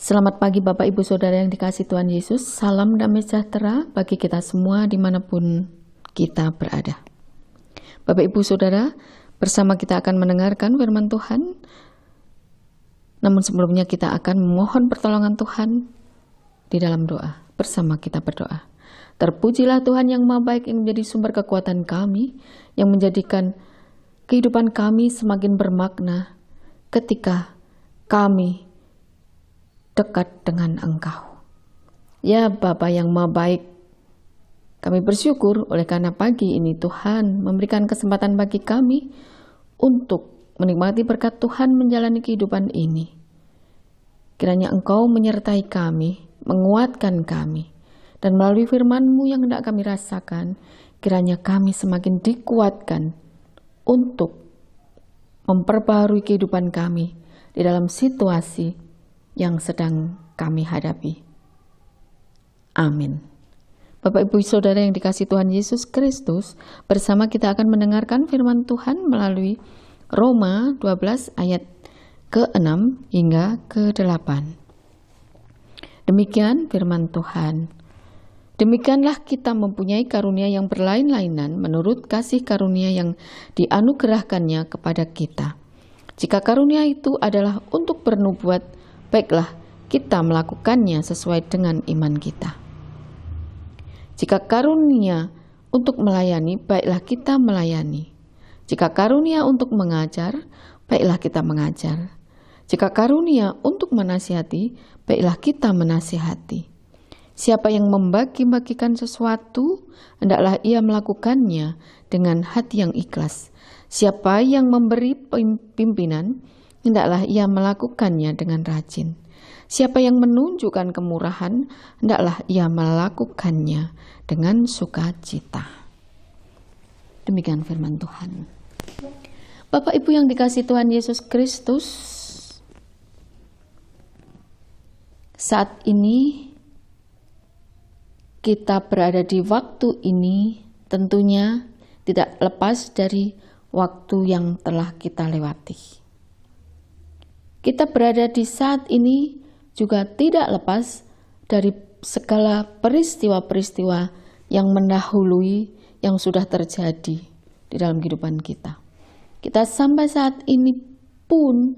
Selamat pagi Bapak Ibu Saudara yang dikasih Tuhan Yesus. Salam damai sejahtera bagi kita semua dimanapun kita berada. Bapak Ibu Saudara, bersama kita akan mendengarkan firman Tuhan. Namun sebelumnya kita akan memohon pertolongan Tuhan di dalam doa. Bersama kita berdoa. Terpujilah Tuhan yang maha baik yang menjadi sumber kekuatan kami, yang menjadikan kehidupan kami semakin bermakna ketika kami dekat dengan Engkau. Ya Bapa yang Maha Baik, kami bersyukur oleh karena pagi ini Tuhan memberikan kesempatan bagi kami untuk menikmati berkat Tuhan menjalani kehidupan ini. Kiranya Engkau menyertai kami, menguatkan kami, dan melalui firman-Mu yang hendak kami rasakan, kiranya kami semakin dikuatkan untuk memperbarui kehidupan kami di dalam situasi yang sedang kami hadapi. Amin. Bapak, Ibu, Saudara yang dikasih Tuhan Yesus Kristus, bersama kita akan mendengarkan firman Tuhan melalui Roma 12 ayat ke-6 hingga ke-8. Demikian firman Tuhan. Demikianlah kita mempunyai karunia yang berlain-lainan menurut kasih karunia yang dianugerahkannya kepada kita. Jika karunia itu adalah untuk bernubuat, baiklah kita melakukannya sesuai dengan iman kita. Jika karunia untuk melayani, baiklah kita melayani. Jika karunia untuk mengajar, baiklah kita mengajar. Jika karunia untuk menasihati, baiklah kita menasihati. Siapa yang membagi-bagikan sesuatu, hendaklah ia melakukannya dengan hati yang ikhlas. Siapa yang memberi pimpinan, hendaklah ia melakukannya dengan rajin. Siapa yang menunjukkan kemurahan, hendaklah ia melakukannya dengan sukacita. Demikian firman Tuhan. Bapak Ibu yang dikasih Tuhan Yesus Kristus, saat ini kita berada di waktu ini tentunya tidak lepas dari waktu yang telah kita lewati kita berada di saat ini juga tidak lepas dari segala peristiwa-peristiwa yang mendahului yang sudah terjadi di dalam kehidupan kita. Kita sampai saat ini pun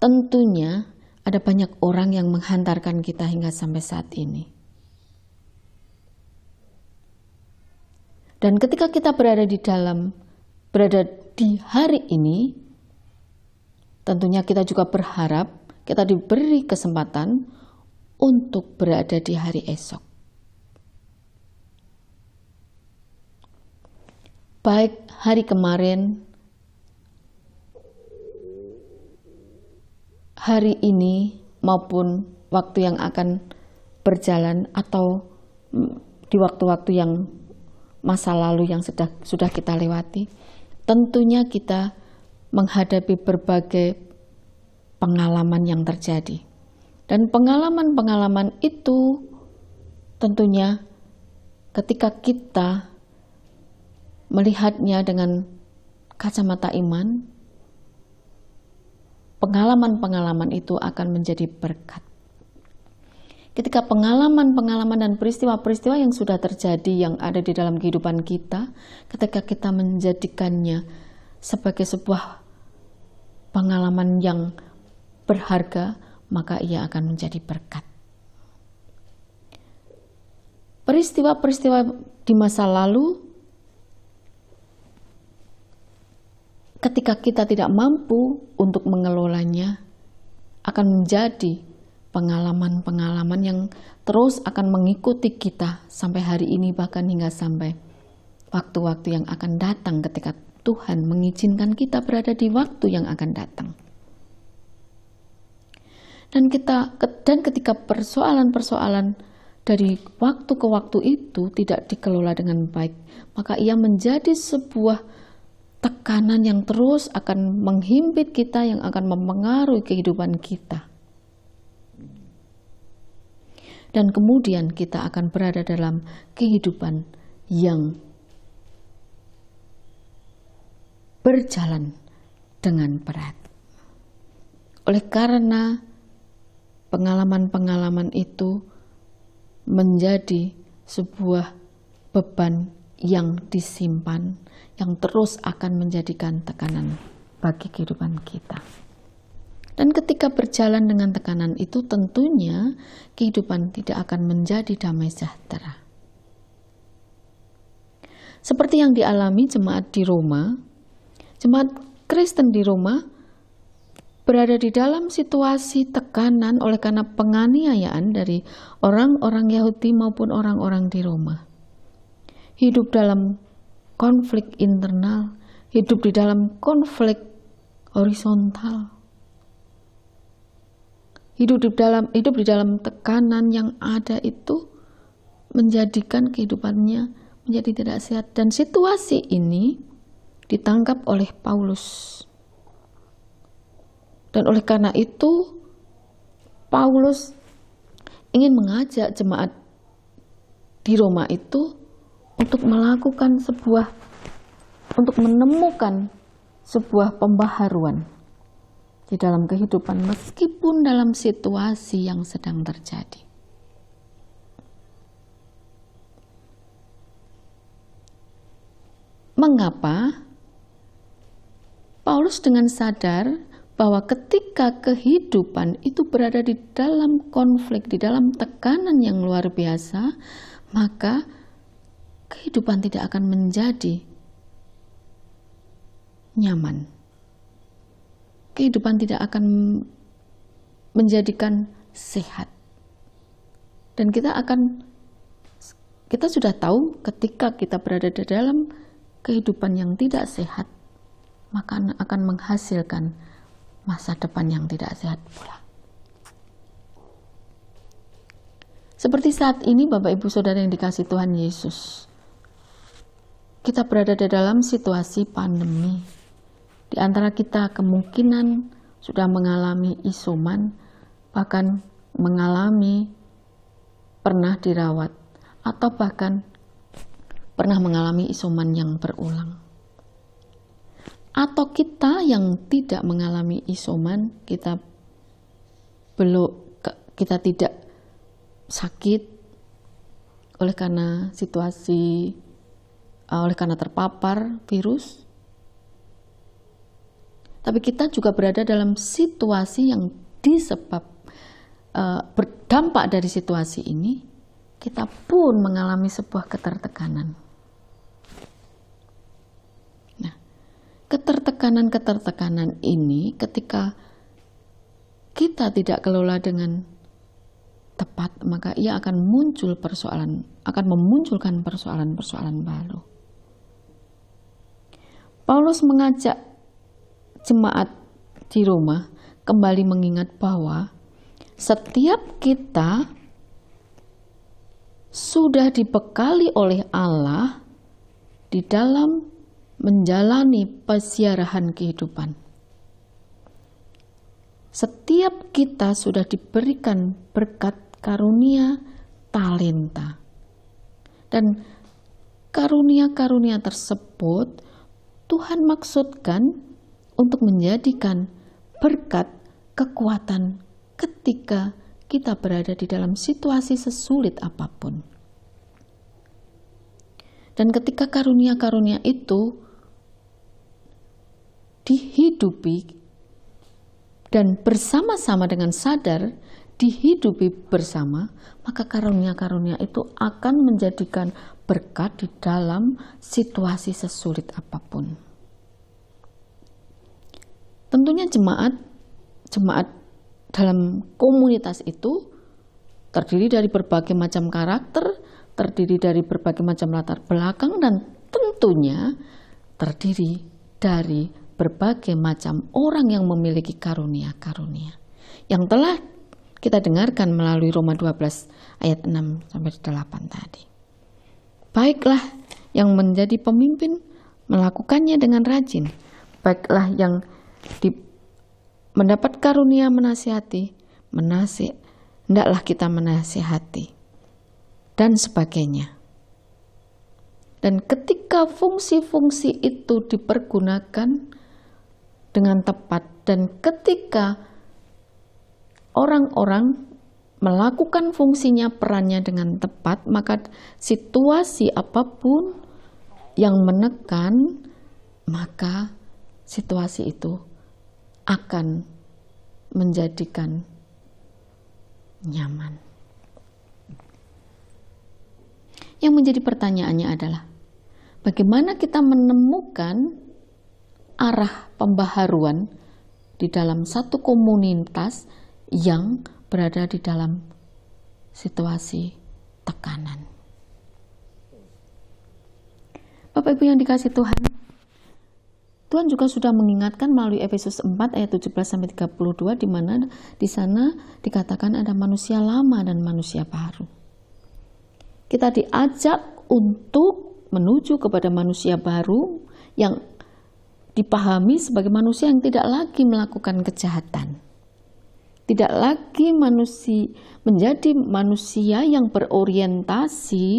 tentunya ada banyak orang yang menghantarkan kita hingga sampai saat ini. Dan ketika kita berada di dalam berada di hari ini, Tentunya kita juga berharap kita diberi kesempatan untuk berada di hari esok. Baik hari kemarin, hari ini, maupun waktu yang akan berjalan atau mm, di waktu-waktu yang masa lalu yang sudah sudah kita lewati, tentunya kita menghadapi berbagai pengalaman yang terjadi. Dan pengalaman-pengalaman itu tentunya ketika kita melihatnya dengan kacamata iman, pengalaman-pengalaman itu akan menjadi berkat. Ketika pengalaman-pengalaman dan peristiwa-peristiwa yang sudah terjadi yang ada di dalam kehidupan kita, ketika kita menjadikannya sebagai sebuah pengalaman yang berharga, maka ia akan menjadi berkat. Peristiwa-peristiwa di masa lalu, ketika kita tidak mampu untuk mengelolanya, akan menjadi pengalaman-pengalaman yang terus akan mengikuti kita sampai hari ini bahkan hingga sampai waktu-waktu yang akan datang ketika Tuhan mengizinkan kita berada di waktu yang akan datang. Dan kita dan ketika persoalan-persoalan dari waktu ke waktu itu tidak dikelola dengan baik, maka ia menjadi sebuah tekanan yang terus akan menghimpit kita yang akan mempengaruhi kehidupan kita. Dan kemudian kita akan berada dalam kehidupan yang berjalan dengan berat. Oleh karena pengalaman-pengalaman itu menjadi sebuah beban yang disimpan, yang terus akan menjadikan tekanan bagi kehidupan kita. Dan ketika berjalan dengan tekanan itu, tentunya kehidupan tidak akan menjadi damai sejahtera. Seperti yang dialami jemaat di Roma, Jemaat Kristen di rumah berada di dalam situasi tekanan oleh karena penganiayaan dari orang-orang Yahudi maupun orang-orang di Roma. Hidup dalam konflik internal, hidup di dalam konflik horizontal. Hidup di dalam hidup di dalam tekanan yang ada itu menjadikan kehidupannya menjadi tidak sehat dan situasi ini ditangkap oleh Paulus. Dan oleh karena itu, Paulus ingin mengajak jemaat di Roma itu untuk melakukan sebuah untuk menemukan sebuah pembaharuan di dalam kehidupan meskipun dalam situasi yang sedang terjadi. Mengapa Paulus dengan sadar bahwa ketika kehidupan itu berada di dalam konflik, di dalam tekanan yang luar biasa, maka kehidupan tidak akan menjadi nyaman. Kehidupan tidak akan menjadikan sehat. Dan kita akan kita sudah tahu ketika kita berada di dalam kehidupan yang tidak sehat, maka akan menghasilkan masa depan yang tidak sehat pula. Seperti saat ini Bapak Ibu Saudara yang dikasih Tuhan Yesus. Kita berada di dalam situasi pandemi. Di antara kita kemungkinan sudah mengalami isoman, bahkan mengalami pernah dirawat atau bahkan pernah mengalami isoman yang berulang atau kita yang tidak mengalami isoman kita belum kita tidak sakit oleh karena situasi eh, oleh karena terpapar virus tapi kita juga berada dalam situasi yang disebab eh, berdampak dari situasi ini kita pun mengalami sebuah ketertekanan ketertekanan-ketertekanan ini ketika kita tidak kelola dengan tepat, maka ia akan muncul persoalan, akan memunculkan persoalan-persoalan baru. Paulus mengajak jemaat di rumah kembali mengingat bahwa setiap kita sudah dibekali oleh Allah di dalam menjalani pesiarahan kehidupan. Setiap kita sudah diberikan berkat karunia talenta. Dan karunia-karunia tersebut Tuhan maksudkan untuk menjadikan berkat kekuatan ketika kita berada di dalam situasi sesulit apapun. Dan ketika karunia-karunia itu dihidupi dan bersama-sama dengan sadar dihidupi bersama, maka karunia-karunia itu akan menjadikan berkat di dalam situasi sesulit apapun. Tentunya jemaat jemaat dalam komunitas itu terdiri dari berbagai macam karakter, terdiri dari berbagai macam latar belakang dan tentunya terdiri dari berbagai macam orang yang memiliki karunia-karunia yang telah kita dengarkan melalui Roma 12 ayat 6 sampai 8 tadi. Baiklah yang menjadi pemimpin melakukannya dengan rajin. Baiklah yang di, mendapat karunia menasihati, menasih, hendaklah kita menasihati dan sebagainya. Dan ketika fungsi-fungsi itu dipergunakan dengan tepat dan ketika orang-orang melakukan fungsinya perannya dengan tepat maka situasi apapun yang menekan maka situasi itu akan menjadikan nyaman. Yang menjadi pertanyaannya adalah bagaimana kita menemukan arah pembaharuan di dalam satu komunitas yang berada di dalam situasi tekanan. Bapak Ibu yang dikasih Tuhan, Tuhan juga sudah mengingatkan melalui Efesus 4 ayat 17 sampai 32 di mana di sana dikatakan ada manusia lama dan manusia baru. Kita diajak untuk menuju kepada manusia baru yang dipahami sebagai manusia yang tidak lagi melakukan kejahatan. Tidak lagi manusia menjadi manusia yang berorientasi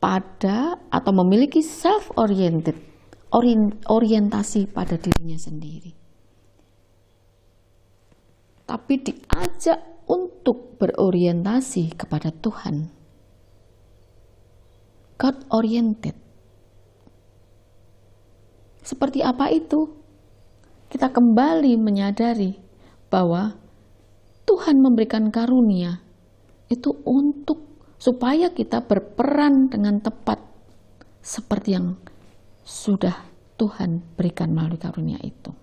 pada atau memiliki self oriented orientasi pada dirinya sendiri. Tapi diajak untuk berorientasi kepada Tuhan. God oriented seperti apa itu? Kita kembali menyadari bahwa Tuhan memberikan karunia itu untuk supaya kita berperan dengan tepat seperti yang sudah Tuhan berikan melalui karunia itu.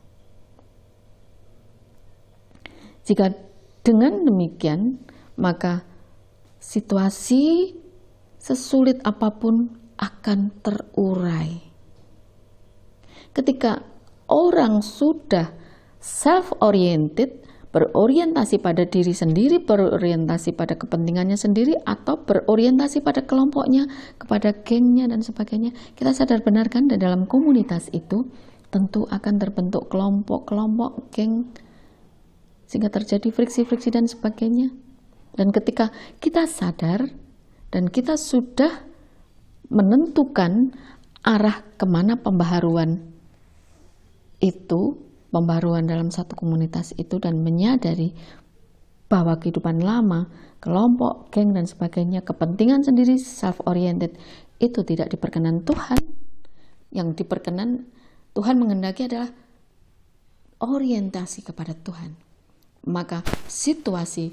Jika dengan demikian, maka situasi sesulit apapun akan terurai ketika orang sudah self-oriented, berorientasi pada diri sendiri, berorientasi pada kepentingannya sendiri, atau berorientasi pada kelompoknya, kepada gengnya, dan sebagainya. Kita sadar benar kan, dalam komunitas itu tentu akan terbentuk kelompok-kelompok geng, sehingga terjadi friksi-friksi dan sebagainya. Dan ketika kita sadar dan kita sudah menentukan arah kemana pembaharuan itu, pembaruan dalam satu komunitas itu dan menyadari bahwa kehidupan lama, kelompok, geng, dan sebagainya, kepentingan sendiri, self-oriented, itu tidak diperkenan Tuhan. Yang diperkenan Tuhan mengendaki adalah orientasi kepada Tuhan. Maka situasi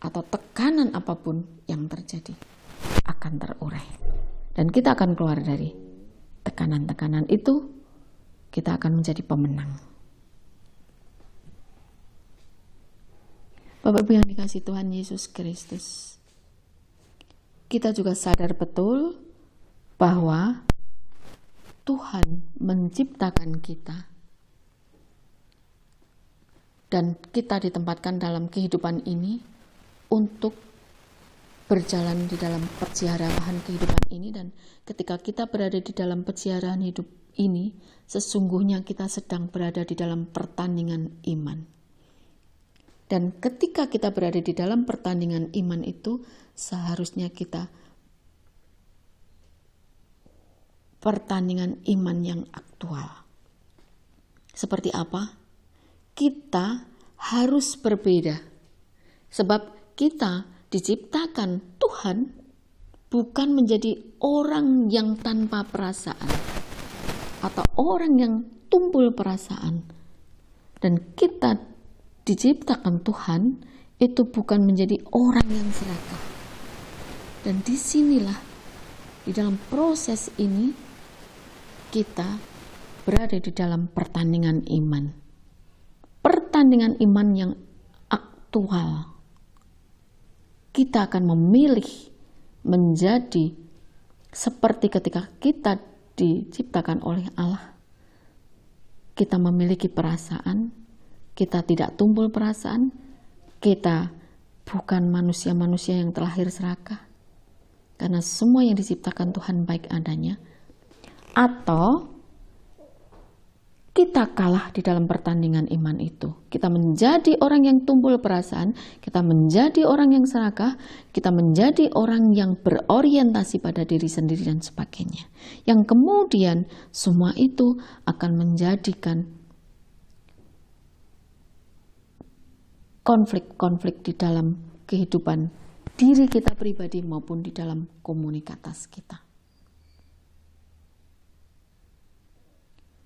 atau tekanan apapun yang terjadi akan terurai. Dan kita akan keluar dari tekanan-tekanan itu kita akan menjadi pemenang. Bapak Ibu yang dikasih Tuhan Yesus Kristus, kita juga sadar betul bahwa Tuhan menciptakan kita dan kita ditempatkan dalam kehidupan ini untuk berjalan di dalam perziarahan kehidupan ini dan ketika kita berada di dalam perziarahan hidup ini, sesungguhnya kita sedang berada di dalam pertandingan iman. Dan ketika kita berada di dalam pertandingan iman itu, seharusnya kita pertandingan iman yang aktual. Seperti apa? Kita harus berbeda. Sebab kita diciptakan Tuhan bukan menjadi orang yang tanpa perasaan atau orang yang tumpul perasaan dan kita diciptakan Tuhan itu bukan menjadi orang yang serakah dan disinilah di dalam proses ini kita berada di dalam pertandingan iman pertandingan iman yang aktual kita akan memilih menjadi seperti ketika kita diciptakan oleh Allah. Kita memiliki perasaan, kita tidak tumpul perasaan, kita bukan manusia-manusia yang terlahir serakah. Karena semua yang diciptakan Tuhan baik adanya. Atau kita kalah di dalam pertandingan iman itu. Kita menjadi orang yang tumpul perasaan, kita menjadi orang yang serakah, kita menjadi orang yang berorientasi pada diri sendiri dan sebagainya. Yang kemudian semua itu akan menjadikan konflik-konflik di dalam kehidupan diri kita pribadi maupun di dalam komunikatas kita.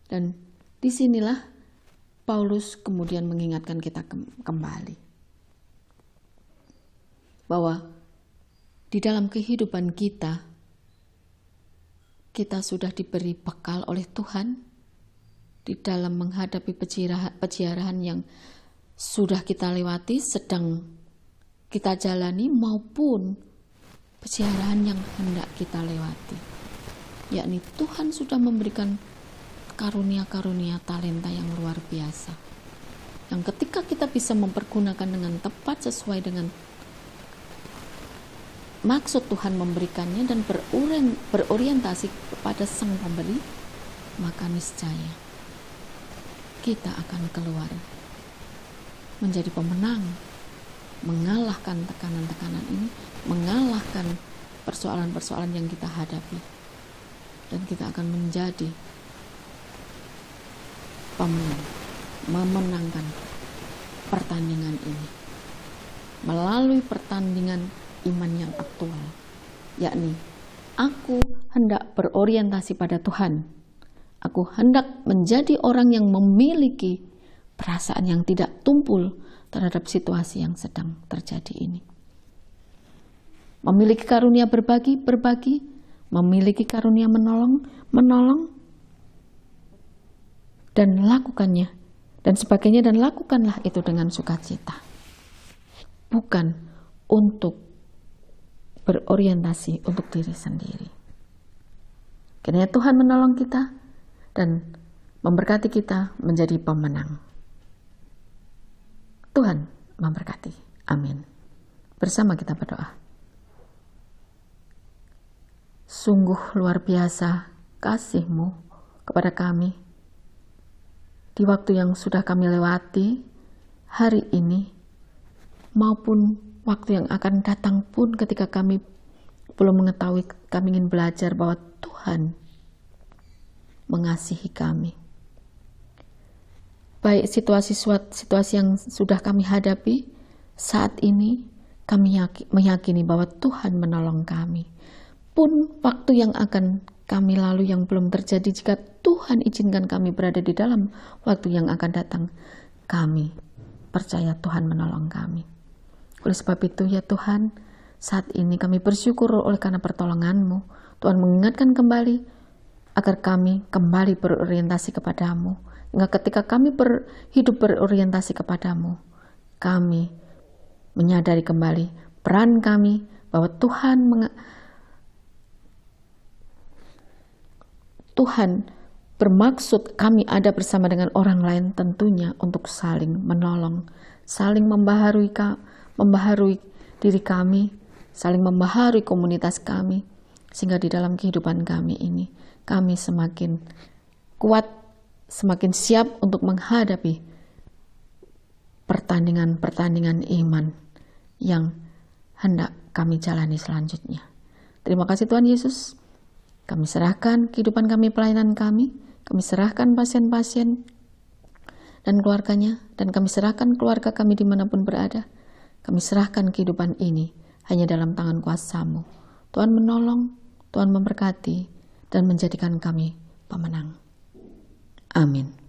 Dan Disinilah Paulus kemudian mengingatkan kita kembali bahwa di dalam kehidupan kita, kita sudah diberi bekal oleh Tuhan di dalam menghadapi peziarahan yang sudah kita lewati, sedang kita jalani, maupun peziarahan yang hendak kita lewati. Yakni Tuhan sudah memberikan karunia-karunia talenta yang luar biasa. Yang ketika kita bisa mempergunakan dengan tepat sesuai dengan maksud Tuhan memberikannya dan berorientasi kepada Sang Pemberi, maka niscaya kita akan keluar menjadi pemenang, mengalahkan tekanan-tekanan ini, mengalahkan persoalan-persoalan yang kita hadapi, dan kita akan menjadi pemenang memenangkan pertandingan ini melalui pertandingan iman yang aktual, yakni aku hendak berorientasi pada Tuhan. Aku hendak menjadi orang yang memiliki perasaan yang tidak tumpul terhadap situasi yang sedang terjadi ini. Memiliki karunia berbagi, berbagi, memiliki karunia menolong, menolong, dan lakukannya dan sebagainya dan lakukanlah itu dengan sukacita. Bukan untuk berorientasi untuk diri sendiri. Kiranya Tuhan menolong kita dan memberkati kita menjadi pemenang. Tuhan memberkati. Amin. Bersama kita berdoa. Sungguh luar biasa kasihmu kepada kami di waktu yang sudah kami lewati hari ini maupun waktu yang akan datang pun ketika kami belum mengetahui kami ingin belajar bahwa Tuhan mengasihi kami. Baik situasi situasi yang sudah kami hadapi saat ini kami meyakini bahwa Tuhan menolong kami. Pun waktu yang akan kami lalu yang belum terjadi jika Tuhan izinkan kami berada di dalam waktu yang akan datang. Kami percaya Tuhan menolong kami. Oleh sebab itu ya Tuhan, saat ini kami bersyukur oleh karena pertolonganmu. Tuhan mengingatkan kembali agar kami kembali berorientasi kepadamu. Hingga ketika kami ber, hidup berorientasi kepadamu, kami menyadari kembali peran kami bahwa Tuhan meng, Tuhan bermaksud kami ada bersama dengan orang lain tentunya untuk saling menolong, saling membaharui membaharui diri kami, saling membaharui komunitas kami sehingga di dalam kehidupan kami ini kami semakin kuat, semakin siap untuk menghadapi pertandingan-pertandingan iman yang hendak kami jalani selanjutnya. Terima kasih Tuhan Yesus. Kami serahkan kehidupan kami, pelayanan kami, kami serahkan pasien-pasien dan keluarganya, dan kami serahkan keluarga kami dimanapun berada. Kami serahkan kehidupan ini hanya dalam tangan kuasamu. Tuhan menolong, Tuhan memberkati, dan menjadikan kami pemenang. Amin.